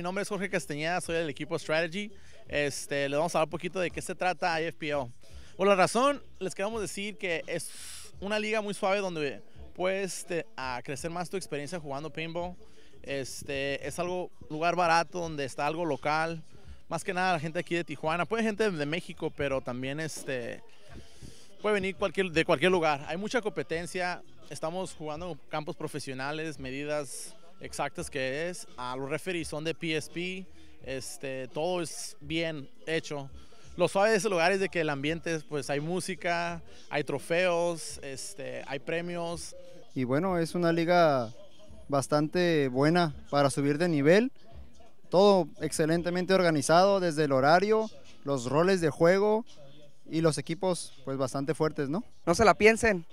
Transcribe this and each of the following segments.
Mi nombre es Jorge Castañeda, soy del equipo Strategy. Este, les vamos a hablar un poquito de qué se trata IFPO. Por la razón, les queremos decir que es una liga muy suave donde puedes este, a crecer más tu experiencia jugando paintball. Este, es algo lugar barato donde está algo local. Más que nada la gente aquí de Tijuana, puede gente de México, pero también este puede venir cualquier, de cualquier lugar. Hay mucha competencia. Estamos jugando campos profesionales, medidas exactas que es, a los referees son de PSP, este, todo es bien hecho. Lo suave de ese lugar es de que el ambiente, pues hay música, hay trofeos, este, hay premios. Y bueno, es una liga bastante buena para subir de nivel. Todo excelentemente organizado desde el horario, los roles de juego y los equipos pues bastante fuertes, ¿no? No se la piensen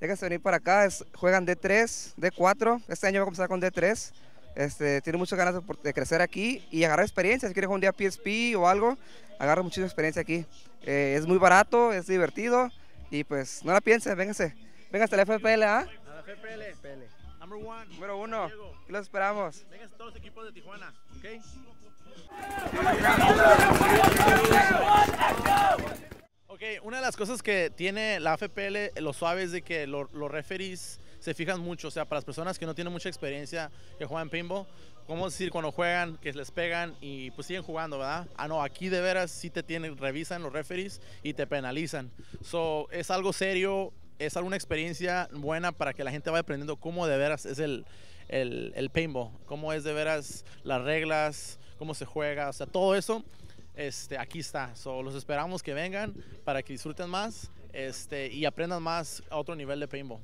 déjense venir para acá, juegan D3, D4, este año va a comenzar con D3, este, tiene muchas ganas de, crecer aquí y agarrar experiencia, si quieres jugar un día PSP o algo, agarra muchísima experiencia aquí, eh, es muy barato, es divertido y pues no la piensen, vénganse, vénganse a la FPL, A ¿ah? la FPL, número uno, los esperamos. a todos los equipos de Tijuana, ¿ok? una de las cosas que tiene la AFPL, lo suave es de que los referees se fijan mucho, o sea, para las personas que no tienen mucha experiencia que juegan pinball, ¿cómo decir cuando juegan, que les pegan y pues siguen jugando, verdad? Ah, no, aquí de veras sí te tienen, revisan los referees y te penalizan. So, es algo serio, es alguna experiencia buena para que la gente vaya aprendiendo cómo de veras es el, el, el paintball, cómo es de veras las reglas, cómo se juega, o sea, todo eso este, aquí está. So, los esperamos que vengan para que disfruten más este, y aprendan más a otro nivel de paintball.